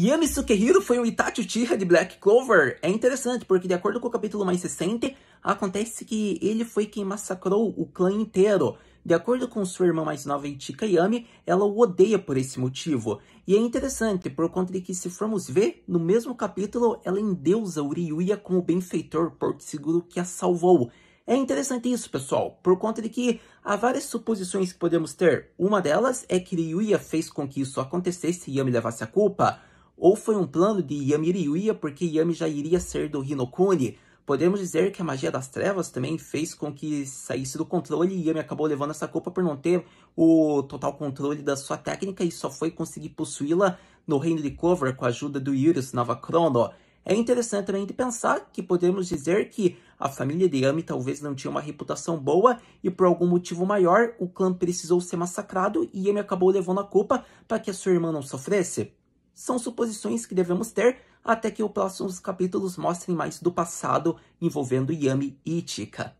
Yami Sukehiro foi o Itachi Uchiha de Black Clover. É interessante, porque de acordo com o capítulo mais 60, acontece que ele foi quem massacrou o clã inteiro. De acordo com sua irmã mais nova, Ichika Yami, ela o odeia por esse motivo. E é interessante, por conta de que se formos ver, no mesmo capítulo, ela endeusa Uriuya como benfeitor porto seguro que a salvou. É interessante isso, pessoal, por conta de que há várias suposições que podemos ter. Uma delas é que Ryuya fez com que isso acontecesse e Yami levasse a culpa ou foi um plano de Yami Yamiriuia porque Yami já iria ser do Hinokuni. Podemos dizer que a magia das trevas também fez com que saísse do controle e Yami acabou levando essa culpa por não ter o total controle da sua técnica e só foi conseguir possuí-la no reino de Cover com a ajuda do Nova Crono. É interessante também de pensar que podemos dizer que a família de Yami talvez não tinha uma reputação boa e por algum motivo maior o clã precisou ser massacrado e Yami acabou levando a culpa para que a sua irmã não sofresse são suposições que devemos ter até que os próximos capítulos mostrem mais do passado envolvendo Yami e Ichika.